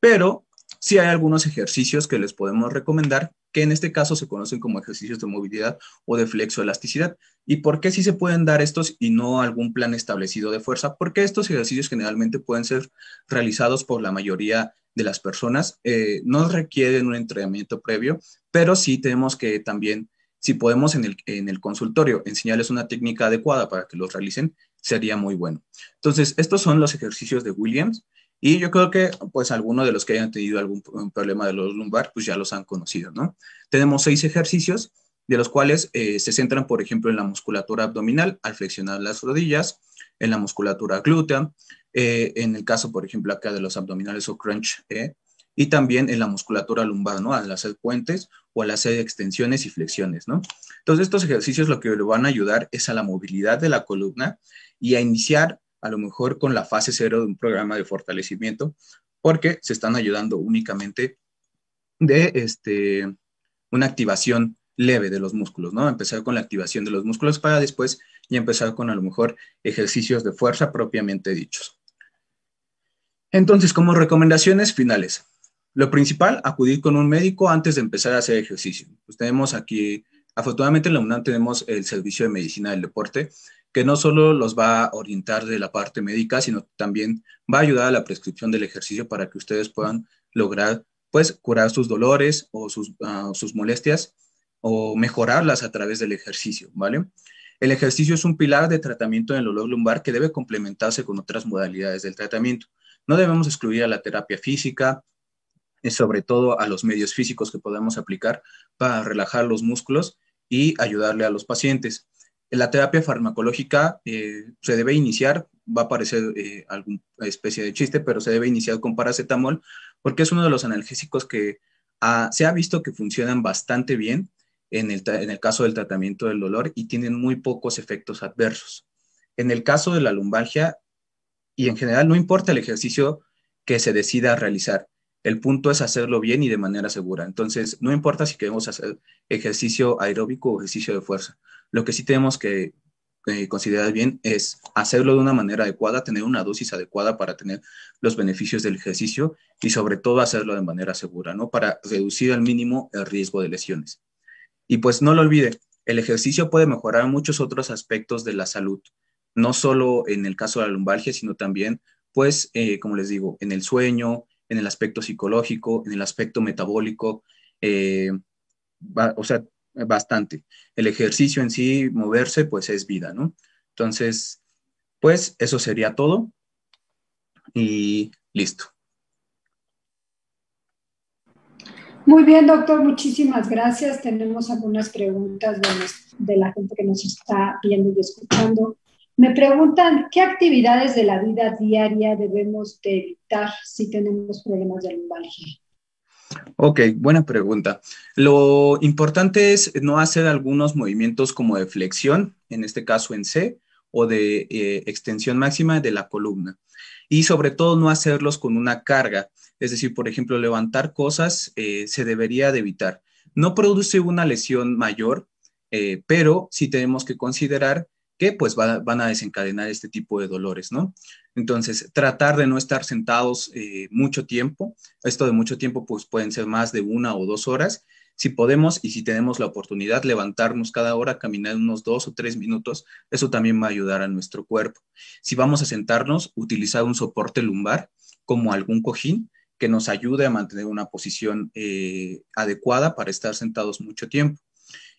Pero sí hay algunos ejercicios que les podemos recomendar que en este caso se conocen como ejercicios de movilidad o de flexoelasticidad. ¿Y por qué sí se pueden dar estos y no algún plan establecido de fuerza? Porque estos ejercicios generalmente pueden ser realizados por la mayoría de las personas, eh, no requieren un entrenamiento previo, pero sí tenemos que también, si podemos en el, en el consultorio enseñarles una técnica adecuada para que los realicen, sería muy bueno. Entonces, estos son los ejercicios de Williams. Y yo creo que, pues, algunos de los que hayan tenido algún problema de los lumbar, pues ya los han conocido, ¿no? Tenemos seis ejercicios, de los cuales eh, se centran, por ejemplo, en la musculatura abdominal, al flexionar las rodillas, en la musculatura glútea, eh, en el caso, por ejemplo, acá de los abdominales o crunch, eh, y también en la musculatura lumbar, ¿no? Al hacer puentes o al hacer extensiones y flexiones, ¿no? Entonces, estos ejercicios lo que le van a ayudar es a la movilidad de la columna y a iniciar a lo mejor con la fase cero de un programa de fortalecimiento, porque se están ayudando únicamente de este, una activación leve de los músculos, ¿no? Empezar con la activación de los músculos para después y empezar con a lo mejor ejercicios de fuerza propiamente dichos. Entonces, como recomendaciones finales, lo principal, acudir con un médico antes de empezar a hacer ejercicio. Pues tenemos aquí, afortunadamente en la UNAM tenemos el servicio de medicina del deporte que no solo los va a orientar de la parte médica, sino también va a ayudar a la prescripción del ejercicio para que ustedes puedan lograr, pues, curar sus dolores o sus, ah, molestias o mejorarlas a través del ejercicio, ¿vale? El ejercicio es un pilar de tratamiento del dolor lumbar que debe complementarse con otras modalidades del tratamiento. No debemos excluir a la terapia física, y eh, sobre todo a los medios físicos que podemos aplicar para relajar los músculos y ayudarle a los pacientes la terapia farmacológica eh, se debe iniciar, va a parecer eh, alguna especie de chiste, pero se debe iniciar con paracetamol porque es uno de los analgésicos que se ha visto que funcionan bastante bien en el, en el caso del tratamiento del dolor y tienen muy pocos efectos adversos. En el caso de la lumbalgia, y en general no importa el ejercicio que se decida realizar, el punto es hacerlo bien y de manera segura. Entonces, no importa si queremos hacer ejercicio aeróbico o ejercicio de fuerza. Lo que sí tenemos que considerar bien es hacerlo de una manera adecuada, tener una dosis adecuada para tener los beneficios del ejercicio y sobre todo hacerlo de manera segura, ¿no? Para reducir al mínimo el riesgo de lesiones. Y pues no lo olvide, el ejercicio puede mejorar muchos otros aspectos de la salud, no solo en el caso de la lumbalgia, sino también, pues, eh, como les digo, en el sueño, en el aspecto psicológico, en el aspecto metabólico. Eh, o sea, bastante. El ejercicio en sí, moverse, pues es vida, ¿no? Entonces, pues eso sería todo y listo. Muy bien, doctor, muchísimas gracias. Tenemos algunas preguntas de, la gente que nos está viendo y escuchando. Me preguntan, ¿qué actividades de la vida diaria debemos de evitar si tenemos problemas de lumbalgia? Ok, buena pregunta. Lo importante es no hacer algunos movimientos como de flexión, en este caso en C, o de eh, extensión máxima de la columna. Y sobre todo no hacerlos con una carga. Es decir, por ejemplo, levantar cosas eh, se debería de evitar. No produce una lesión mayor, eh, pero sí tenemos que considerar que pues van a desencadenar este tipo de dolores, ¿no? Entonces, tratar de no estar sentados eh, mucho tiempo, esto de mucho tiempo pues pueden ser más de una o dos horas, si podemos y si tenemos la oportunidad, levantarnos cada hora, caminar unos dos o tres minutos, eso también va a ayudar a nuestro cuerpo. Si vamos a sentarnos, utilizar un soporte lumbar como algún cojín que nos ayude a mantener una posición eh, adecuada para estar sentados mucho tiempo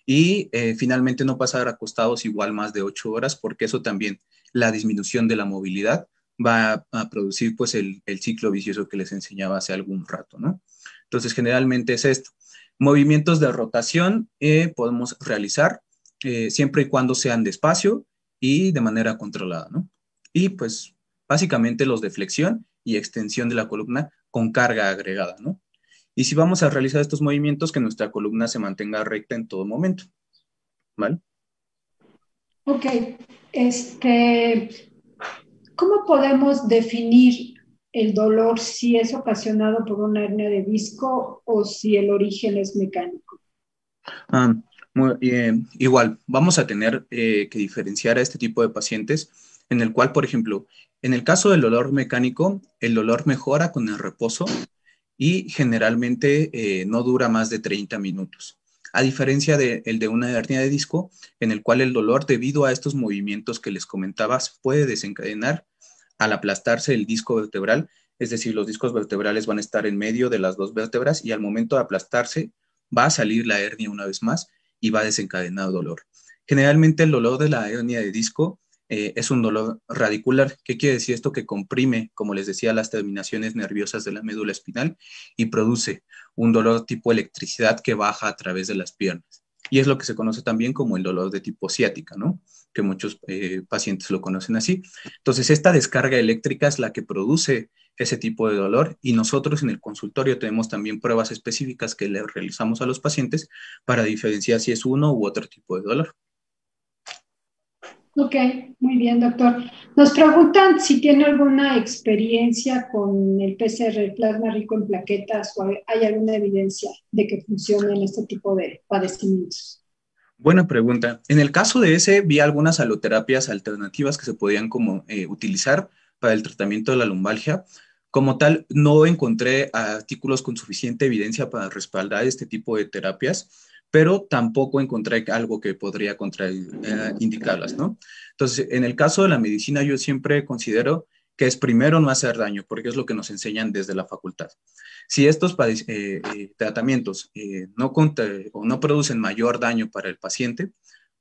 y eh, finalmente no pasar acostados igual más de ocho horas, porque eso también, la disminución de la movilidad va a, producir pues el, ciclo vicioso que les enseñaba hace algún rato, ¿no? Entonces, generalmente es esto. Movimientos de rotación eh, podemos realizar eh, siempre y cuando sean despacio y de manera controlada, ¿no? Y pues básicamente los de flexión y extensión de la columna con carga agregada, ¿no? Y si vamos a realizar estos movimientos, que nuestra columna se mantenga recta en todo momento. ¿Vale? Ok. Este, ¿Cómo podemos definir el dolor si es ocasionado por una hernia de disco o si el origen es mecánico? Ah, eh, igual, vamos a tener eh, que diferenciar a este tipo de pacientes en el cual, por ejemplo, en el caso del dolor mecánico, el dolor mejora con el reposo y generalmente eh, no dura más de 30 minutos, a diferencia del el de una hernia de disco, en el cual el dolor debido a estos movimientos que les comentaba puede desencadenar al aplastarse el disco vertebral, es decir, los discos vertebrales van a estar en medio de las dos vértebras y al momento de aplastarse va a salir la hernia una vez más y va a desencadenar dolor. Generalmente el dolor de la hernia de disco eh, es un dolor radicular. ¿Qué quiere decir esto? Que comprime, como les decía, las terminaciones nerviosas de la médula espinal y produce un dolor tipo electricidad que baja a través de las piernas. Y es lo que se conoce también como el dolor de tipo ciática, ¿no? Que muchos eh, pacientes lo conocen así. Entonces, esta descarga eléctrica es la que produce ese tipo de dolor y nosotros en el consultorio tenemos también pruebas específicas que le realizamos a los pacientes para diferenciar si es uno u otro tipo de dolor. Ok, muy bien, doctor. Nos preguntan si tiene alguna experiencia con el PCR, plasma rico en plaquetas, o hay alguna evidencia de que funciona en este tipo de padecimientos. Buena pregunta. En el caso de ese, vi algunas aloterapias alternativas que se podían como, eh, utilizar para el tratamiento de la lumbalgia. Como tal, no encontré artículos con suficiente evidencia para respaldar este tipo de terapias pero tampoco encontré algo que podría eh, indicarlas, ¿no? Entonces, en el caso de la medicina, yo siempre considero que es primero no hacer daño, porque es lo que nos enseñan desde la facultad. Si estos eh, eh, tratamientos no, o no producen mayor daño para el paciente,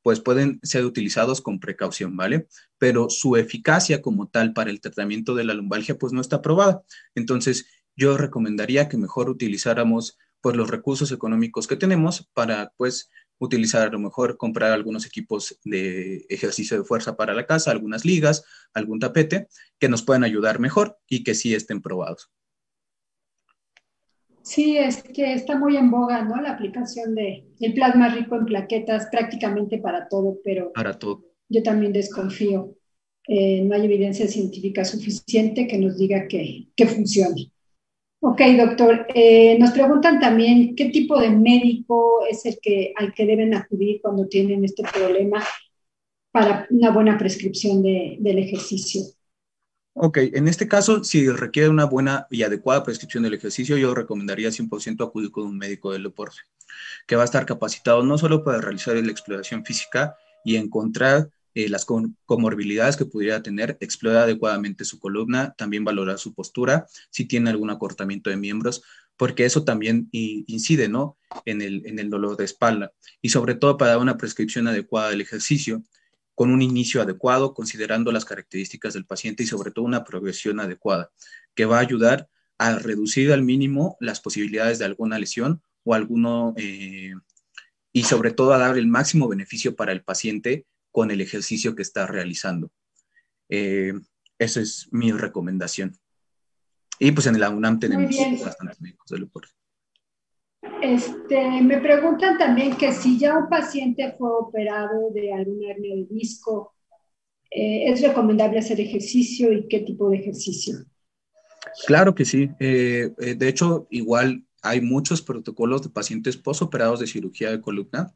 pues pueden ser utilizados con precaución, ¿vale? Pero su eficacia como tal para el tratamiento de la lumbalgia, pues no está probada. Entonces, yo recomendaría que mejor utilizáramos pues los recursos económicos que tenemos para pues utilizar a lo mejor comprar algunos equipos de ejercicio de fuerza para la casa, algunas ligas, algún tapete que nos puedan ayudar mejor y que sí estén probados. Sí, es que está muy en boga, ¿no? La aplicación de el plasma rico en plaquetas prácticamente para todo, pero para todo. Yo también desconfío. Eh, no hay evidencia científica suficiente que nos diga que, que funcione. Ok, doctor. Eh, nos preguntan también qué tipo de médico es el que, al que deben acudir cuando tienen este problema para una buena prescripción del ejercicio. Ok, en este caso, si requiere una buena y adecuada prescripción del ejercicio, yo recomendaría 100% acudir con un médico del deporte, que va a estar capacitado no solo para realizar la exploración física y encontrar eh, las comorbilidades que pudiera tener, explora adecuadamente su columna, también valorar su postura, si tiene algún acortamiento de miembros, porque eso también incide ¿no? en, el, dolor de espalda. Y sobre todo para dar una prescripción adecuada del ejercicio, con un inicio adecuado, considerando las características del paciente y sobre todo una progresión adecuada, que va a ayudar a reducir al mínimo las posibilidades de alguna lesión o alguno, eh, y sobre todo a dar el máximo beneficio para el paciente con el ejercicio que está realizando. Eh, esa eso es mi recomendación. Y pues en la UNAM tenemos bastantes médicos Este, me preguntan también que si ya un paciente fue operado de alguna hernia de disco, eh, ¿es recomendable hacer ejercicio y qué tipo de ejercicio? Claro que sí. Eh, de hecho, igual hay muchos protocolos de pacientes posoperados de cirugía de columna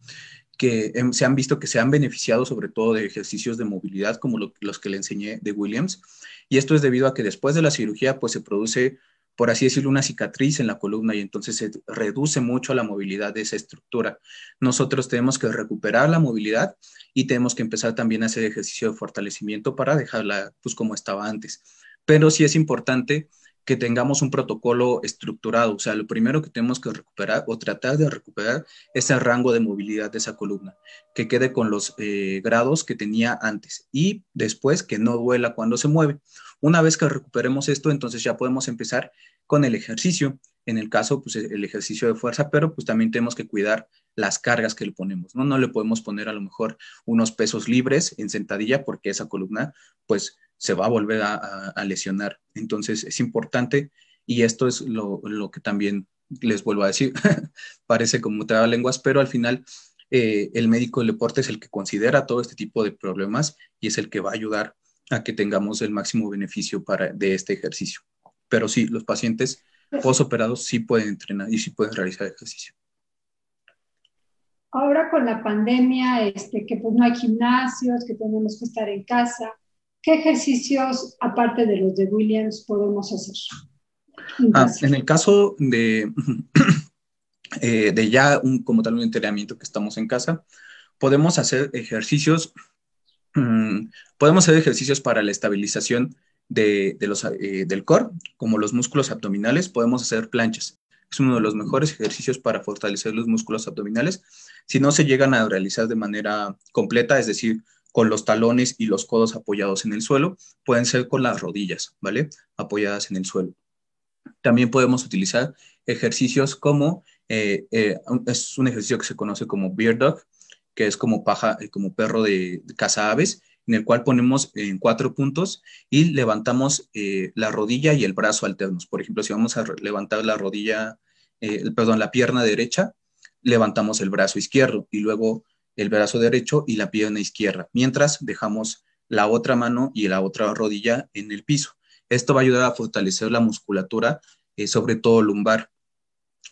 que se han visto que se han beneficiado sobre todo de ejercicios de movilidad como los que le enseñé de Williams. Y esto es debido a que después de la cirugía pues se produce, por así decirlo, una cicatriz en la columna y entonces se reduce mucho la movilidad de esa estructura. Nosotros tenemos que recuperar la movilidad y tenemos que empezar también a hacer ejercicio de fortalecimiento para dejarla pues como estaba antes. Pero sí es importante que tengamos un protocolo estructurado. O sea, lo primero que tenemos que recuperar o tratar de recuperar es el rango de movilidad de esa columna, que quede con los eh, grados que tenía antes y después que no duela cuando se mueve. Una vez que recuperemos esto, entonces ya podemos empezar con el ejercicio. En el caso, pues el ejercicio de fuerza, pero pues también tenemos que cuidar las cargas que le ponemos, ¿no? No le podemos poner a lo mejor unos pesos libres en sentadilla porque esa columna, pues, se va a volver a, lesionar. Entonces, es importante y esto es lo, que también les vuelvo a decir, [laughs] parece como lenguas, pero al final eh, el médico del deporte es el que considera todo este tipo de problemas y es el que va a ayudar a que tengamos el máximo beneficio para, de este ejercicio. Pero sí, los pacientes postoperados sí pueden entrenar y sí pueden realizar ejercicio ahora con la pandemia, este, que pues, no hay gimnasios, que tenemos que estar en casa, ¿qué ejercicios, aparte de los de Williams, podemos hacer? Ah, en el caso de, [clears throat] eh, de ya un, como tal un entrenamiento que estamos en casa, podemos hacer ejercicios, mm, podemos hacer ejercicios para la estabilización de, eh, del core, como los músculos abdominales, podemos hacer planchas es uno de los mejores ejercicios para fortalecer los músculos abdominales si no se llegan a realizar de manera completa, es decir, con los talones y los codos apoyados en el suelo, pueden ser con las rodillas, ¿vale? Apoyadas en el suelo. También podemos utilizar ejercicios como, eh, eh, es un ejercicio que se conoce como Beard Dog, que es como, paja, eh, como perro de caza aves, en el cual ponemos en eh, cuatro puntos y levantamos eh, la rodilla y el brazo alternos. Por ejemplo, si vamos a levantar la rodilla, eh, perdón, la pierna derecha, levantamos el brazo izquierdo y luego el brazo derecho y la pierna izquierda, mientras dejamos la otra mano y la otra rodilla en el piso. Esto va a ayudar a fortalecer la musculatura, sobre todo lumbar.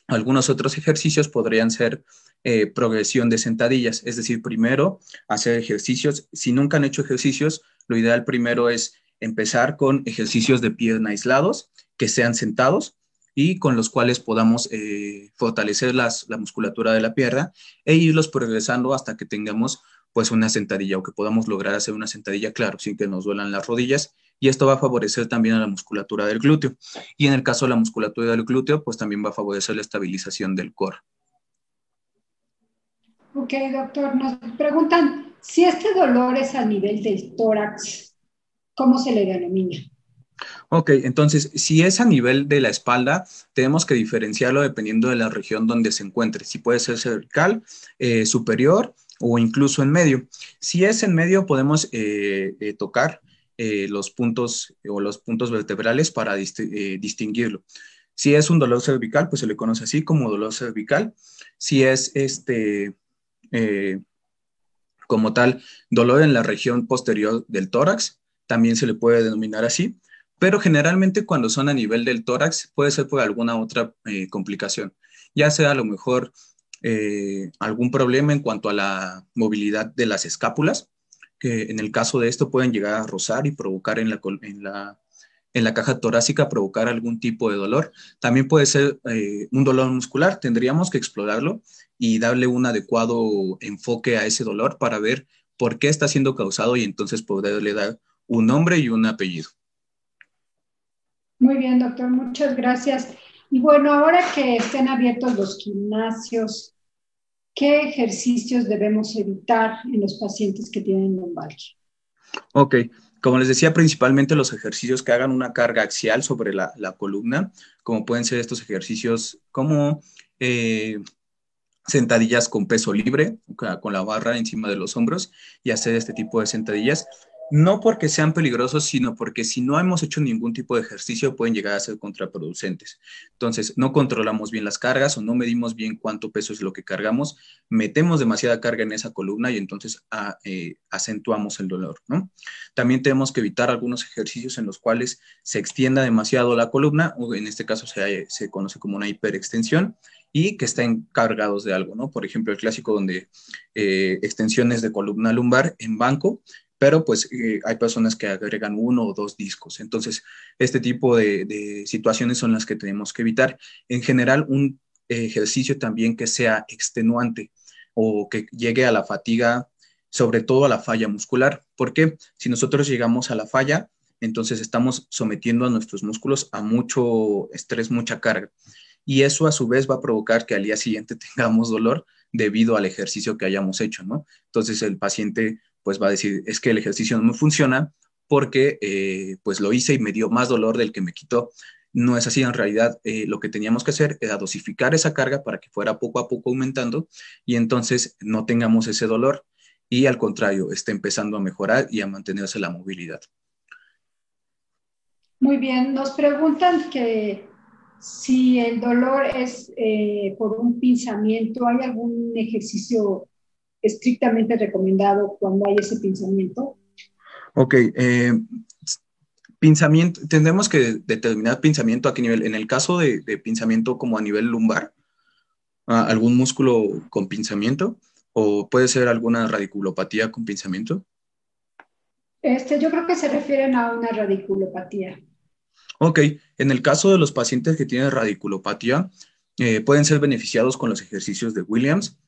Algunos otros ejercicios podrían ser eh, progresión de sentadillas. Es decir, primero hacer ejercicios. Si nunca han hecho ejercicios, lo ideal primero es empezar con ejercicios de pierna aislados, que sean sentados y con los cuales podamos eh, fortalecer la musculatura de la pierna e irlos progresando hasta que tengamos pues una sentadilla o que podamos lograr hacer una sentadilla, claro, sin que nos duelan las rodillas y esto va a favorecer también a la musculatura del glúteo. Y en el caso de la musculatura del glúteo, pues también va a favorecer la estabilización del core. Ok, doctor, nos preguntan si este dolor es a nivel del tórax, ¿cómo se le denomina? Ok, entonces, si es a nivel de la espalda, tenemos que diferenciarlo dependiendo de la región donde se encuentre, si puede ser cervical, eh, superior o incluso en medio. Si es en medio, podemos eh, eh, tocar los puntos o los puntos vertebrales para distinguirlo. Si es un dolor cervical, pues se le conoce así como dolor cervical. Si es este eh, como tal, dolor en la región posterior del tórax, también se le puede denominar así, pero generalmente cuando son a nivel del tórax puede ser por alguna otra eh, complicación, ya sea a lo mejor eh, algún problema en cuanto a la movilidad de las escápulas, que en el caso de esto pueden llegar a rozar y provocar en la, en la en la caja torácica provocar algún tipo de dolor. También puede ser eh, un dolor muscular, tendríamos que explorarlo y darle un adecuado enfoque a ese dolor para ver por qué está siendo causado y entonces poderle dar un nombre y un apellido. Muy bien, doctor, muchas gracias. Y bueno, ahora que estén abiertos los gimnasios, ¿qué ejercicios debemos evitar en los pacientes que tienen lumbalgia? Ok, como les decía, principalmente los ejercicios que hagan una carga axial sobre la, columna, como pueden ser estos ejercicios como eh, sentadillas con peso libre, con la barra encima de los hombros y hacer este tipo de sentadillas no porque sean peligrosos, sino porque si no hemos hecho ningún tipo de ejercicio pueden llegar a ser contraproducentes. Entonces, no controlamos bien las cargas o no medimos bien cuánto peso es lo que cargamos, metemos demasiada carga en esa columna y entonces ah, eh, acentuamos el dolor, ¿no? También tenemos que evitar algunos ejercicios en los cuales se extienda demasiado la columna, o en este caso se, conoce como una hiperextensión, y que estén cargados de algo, ¿no? Por ejemplo, el clásico donde eh, extensiones de columna lumbar en banco, pero pues eh, hay personas que agregan uno o dos discos. Entonces, este tipo de, de situaciones son las que tenemos que evitar. En general, un ejercicio también que sea extenuante o que llegue a la fatiga, sobre todo a la falla muscular, porque si nosotros llegamos a la falla, entonces estamos sometiendo a nuestros músculos a mucho estrés, mucha carga. Y eso a su vez va a provocar que al día siguiente [laughs] tengamos dolor debido al ejercicio que hayamos hecho, ¿no? Entonces el paciente pues va a decir, es que el ejercicio no me funciona porque eh, pues lo hice y me dio más dolor del que me quitó. No es así, en realidad eh, lo que teníamos que hacer era dosificar esa carga para que fuera poco a poco aumentando y entonces no tengamos ese dolor y al contrario, esté empezando a mejorar y a mantenerse la movilidad. Muy bien, nos preguntan que si el dolor es eh, por un pinzamiento, ¿hay algún ejercicio estrictamente recomendado cuando hay ese pensamiento? Ok, eh, pensamiento, tendremos que determinar pensamiento a qué nivel. En el caso de, de pensamiento como a nivel lumbar, algún músculo con pinzamiento o puede ser alguna radiculopatía con pinzamiento? Este, yo creo que se refieren a una radiculopatía. Ok, en el caso de los pacientes que tienen radiculopatía, eh, pueden ser beneficiados con los ejercicios de Williams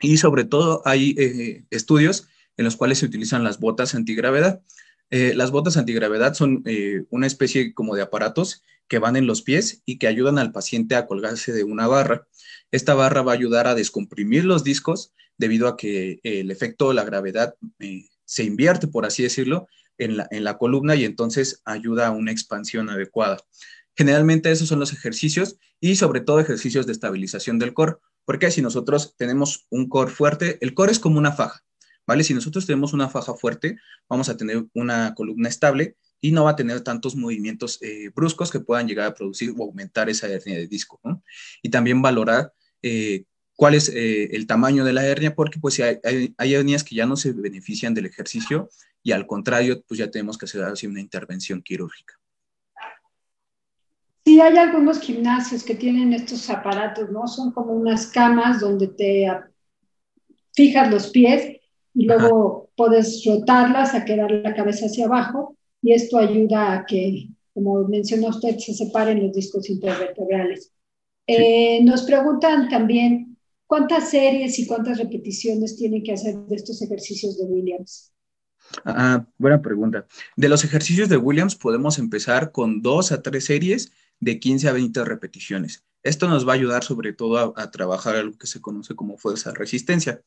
y sobre todo hay eh, estudios en los cuales se utilizan las botas antigravedad. Eh, las botas antigravedad son eh, una especie como de aparatos que van en los pies y que ayudan al paciente a colgarse de una barra. Esta barra va a ayudar a descomprimir los discos debido a que el efecto de la gravedad se invierte, por así decirlo, en la, en la columna y entonces ayuda a una expansión adecuada. Generalmente esos son los ejercicios y sobre todo ejercicios de estabilización del core, porque si nosotros tenemos un core fuerte, el core es como una faja, ¿vale? Si nosotros tenemos una faja fuerte, vamos a tener una columna estable y no va a tener tantos movimientos eh, bruscos que puedan llegar a producir o aumentar esa hernia de disco. ¿no? Y también valorar eh, cuál es eh, el tamaño de la hernia, porque pues hay, hay, hernias que ya no se benefician del ejercicio y al contrario, pues ya tenemos que hacer así una intervención quirúrgica. Sí, hay algunos gimnasios que tienen estos aparatos, ¿no? Son como unas camas donde te fijas los pies y luego puedes rotarlas a quedar la cabeza hacia abajo y esto ayuda a que, como mencionó usted, se separen los discos intervertebrales. Eh, nos preguntan también cuántas series y cuántas repeticiones tienen que hacer de estos ejercicios de Williams. Ah, buena pregunta. De los ejercicios de Williams podemos empezar con dos a tres series de 15 a 20 repeticiones. Esto nos va a ayudar sobre todo a, trabajar algo que se conoce como fuerza de resistencia.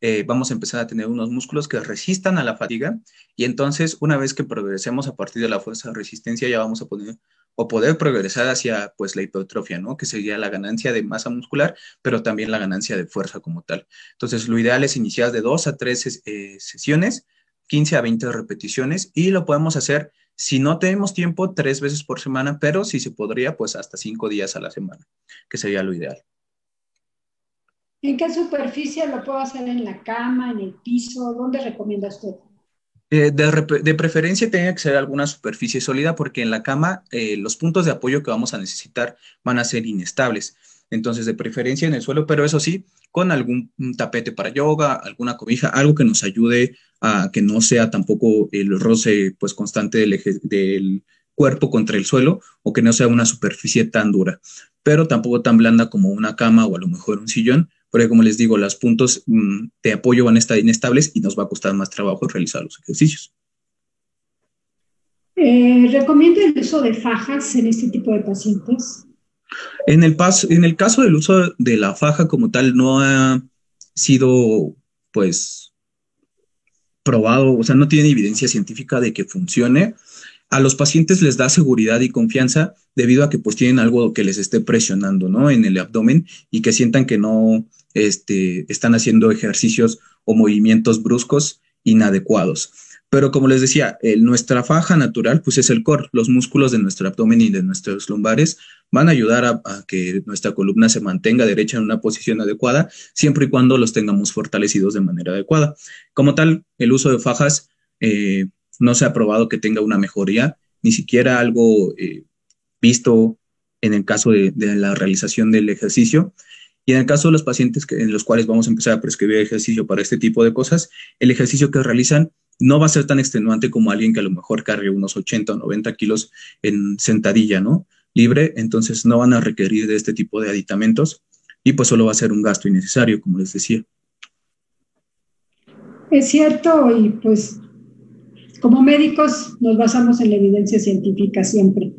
Eh, vamos a empezar a tener unos músculos que resistan a la fatiga y entonces una vez que progresemos a partir de la fuerza de resistencia ya vamos a poder o poder progresar hacia pues la hipertrofia, ¿no? Que sería la ganancia de masa muscular, pero también la ganancia de fuerza como tal. Entonces, lo ideal es iniciar de 2 a 3 eh, sesiones, 15 a 20 repeticiones y lo podemos hacer si no tenemos tiempo, tres veces por semana, pero si se podría, pues hasta cinco días a la semana, que sería lo ideal. ¿En qué superficie lo puedo hacer? ¿En la cama, en el piso? ¿Dónde recomienda usted? Eh, de, preferencia tiene que ser alguna superficie sólida porque en la cama eh, los puntos de apoyo que vamos a necesitar van a ser inestables entonces de preferencia en el suelo, pero eso sí, con algún tapete para yoga, alguna cobija, algo que nos ayude a que no sea tampoco el roce pues constante del, del cuerpo contra el suelo o que no sea una superficie tan dura, pero tampoco tan blanda como una cama o a lo mejor un sillón, porque como les digo, los puntos mm, de apoyo van a estar inestables y nos va a costar más trabajo realizar los ejercicios. Eh, recomiendo el uso de fajas en este tipo de pacientes? En el, en el caso del uso de la faja como tal, no ha sido, pues, probado, o sea, no tiene evidencia científica de que funcione. A los pacientes les da seguridad y confianza debido a que pues tienen algo que les esté presionando, ¿no? En el abdomen y que sientan que no este, están haciendo ejercicios o movimientos bruscos inadecuados. Pero como les decía, nuestra faja natural pues es el core, los músculos de nuestro abdomen y de nuestros lumbares van a ayudar a, que nuestra columna se mantenga derecha en una posición adecuada, siempre y cuando los tengamos fortalecidos de manera adecuada. Como tal, el uso de fajas eh, no se ha probado que tenga una mejoría, ni siquiera algo eh, visto en el caso de, la realización del ejercicio. Y en el caso de los pacientes en los cuales vamos a empezar a prescribir ejercicio para este tipo de cosas, el ejercicio que realizan no va a ser tan extenuante como alguien que a lo mejor cargue unos 80 o 90 kilos en sentadilla, ¿no? Libre, entonces no van a requerir de este tipo de aditamentos y pues solo va a ser un gasto innecesario, como les decía. Es cierto y pues como médicos nos basamos en la evidencia científica siempre.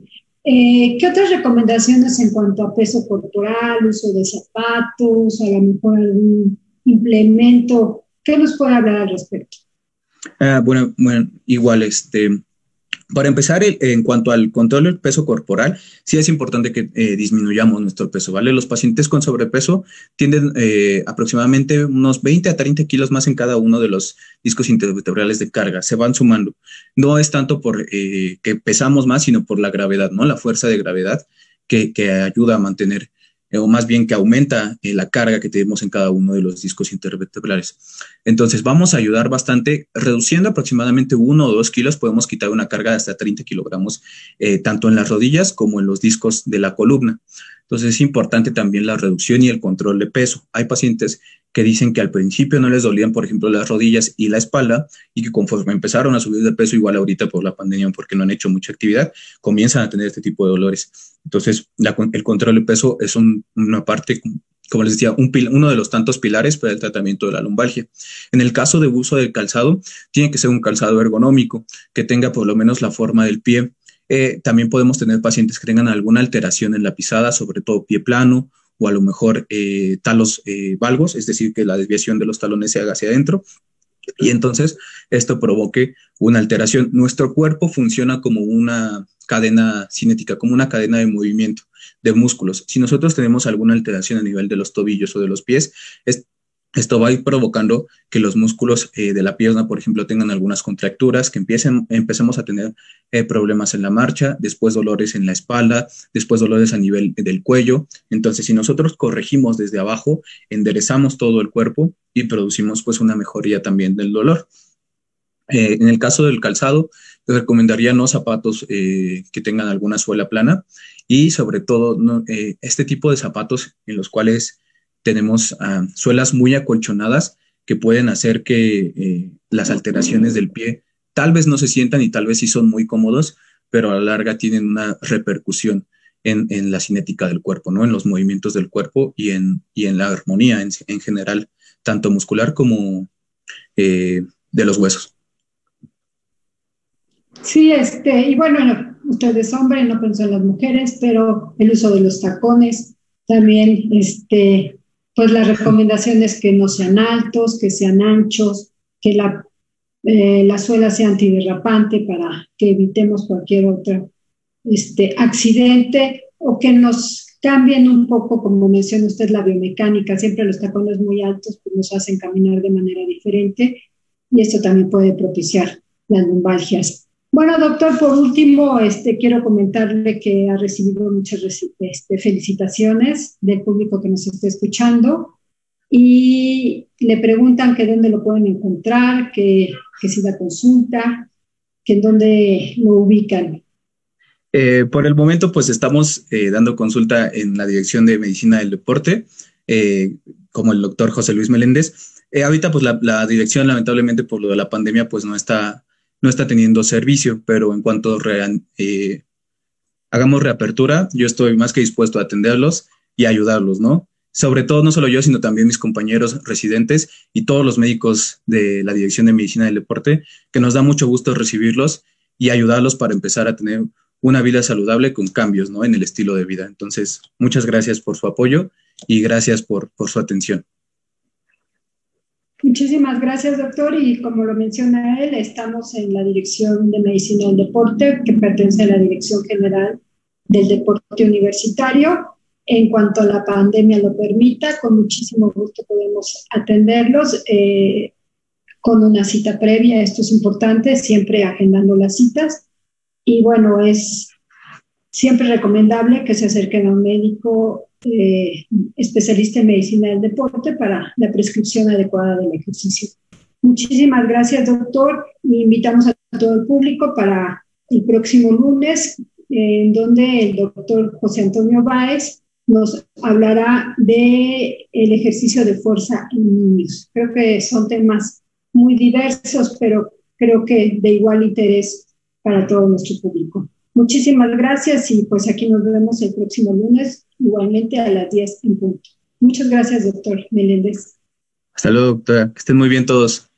Eh, ¿Qué otras recomendaciones en cuanto a peso corporal, uso de zapatos, a lo mejor algún implemento? ¿Qué nos puede hablar al respecto? Ah, bueno, igual, este, para empezar, en cuanto al control del peso corporal, sí es importante que eh, disminuyamos nuestro peso, ¿vale? Los pacientes con sobrepeso tienden eh, aproximadamente unos 20 a 30 kilos más en cada uno de los discos intervertebrales de carga, se van sumando. No es tanto por eh, que pesamos más, sino por la gravedad, ¿no? La fuerza de gravedad que ayuda a mantener eh, o más bien que aumenta eh, la carga que tenemos en cada uno de los discos intervertebrales. Entonces vamos a ayudar bastante, reduciendo aproximadamente uno o dos kilos, podemos quitar una carga de hasta 30 kilogramos, eh, tanto en las rodillas como en los discos de la columna. Entonces es importante también la reducción y el control de peso. Hay pacientes que dicen que al principio no les dolían, por ejemplo, las rodillas y la espalda, y que conforme empezaron a subir de peso, igual ahorita por la pandemia, porque no han hecho mucha actividad, comienzan a tener este tipo de dolores. Entonces, el control de peso es una parte, como les decía, uno de los tantos pilares para el tratamiento de la lumbalgia. En el caso de uso del calzado, tiene que ser un calzado ergonómico, que tenga por lo menos la forma del pie eh, también podemos tener pacientes que tengan alguna alteración en la pisada, sobre todo pie plano o a lo mejor eh, talos eh, valgos, es decir, que la desviación de los talones se haga hacia adentro y entonces esto provoque una alteración. Nuestro cuerpo funciona como una cadena cinética, como una cadena de movimiento de músculos. Si nosotros tenemos alguna alteración a nivel de los tobillos o de los pies, es esto va a ir provocando que los músculos eh, de la pierna, por ejemplo, tengan algunas contracturas, que empiecen, empecemos a tener eh, problemas en la marcha, después dolores en la espalda, después dolores a nivel del cuello. Entonces, si nosotros corregimos desde abajo, enderezamos todo el cuerpo y producimos pues una mejoría también del dolor. Eh, en el caso del calzado, recomendaría no zapatos que tengan alguna suela plana y sobre todo este tipo de zapatos en los cuales tenemos ah, suelas muy acolchonadas que pueden hacer que eh, las alteraciones del pie tal vez no se sientan y tal vez sí son muy cómodos, pero a la larga tienen una repercusión en, la cinética del cuerpo, ¿no? En los movimientos del cuerpo y en, en la armonía en, general, tanto muscular como eh, de los huesos. Sí, este, y bueno, usted es hombre, no pensó en las mujeres, pero el uso de los tacones también, este, pues las recomendaciones que no sean altos, que sean anchos, que la, eh, la suela sea antiderrapante para que evitemos cualquier otro este, accidente o que nos cambien un poco, como menciona usted, la biomecánica. Siempre los tacones muy altos pues, nos hacen caminar de manera diferente y esto también puede propiciar las lumbalgias. Bueno, doctor, por último, este, quiero comentarle que ha recibido muchas este, felicitaciones del público que nos está escuchando y le preguntan que dónde lo pueden encontrar, que, que si da consulta, que en dónde lo ubican. Eh, por el momento, pues estamos eh, dando consulta en la Dirección de Medicina del Deporte, eh, como el doctor José Luis Meléndez. ahorita, pues la, la, dirección, lamentablemente, por lo de la pandemia, pues no está no está teniendo servicio, pero en cuanto eh, hagamos reapertura, yo estoy más que dispuesto a atenderlos y ayudarlos, ¿no? Sobre todo, no solo yo, sino también mis compañeros residentes y todos los médicos de la Dirección de Medicina del Deporte, que nos da mucho gusto recibirlos y ayudarlos para empezar a tener una vida saludable con cambios, ¿no? En el estilo de vida. Entonces, muchas gracias por su apoyo y gracias por su atención. Muchísimas gracias, doctor. Y como lo menciona él, estamos en la Dirección de Medicina del Deporte, que pertenece a la Dirección General del Deporte Universitario. En cuanto a la pandemia lo permita, con muchísimo gusto podemos atenderlos eh, con una cita previa. Esto es importante, siempre agendando las citas. Y bueno, es siempre recomendable que se acerquen a un médico eh, especialista en medicina del deporte, para la prescripción adecuada del ejercicio. Muchísimas gracias, doctor. invitamos a todo el público para el próximo lunes, en donde el doctor José Antonio Báez nos hablará de el ejercicio de fuerza en niños. Creo que son temas muy diversos, pero creo que de igual interés para todo nuestro público. Muchísimas gracias y pues aquí nos vemos el próximo lunes igualmente a las 10 en punto. Muchas gracias, doctor Meléndez. Hasta luego, doctora. Que estén muy bien todos.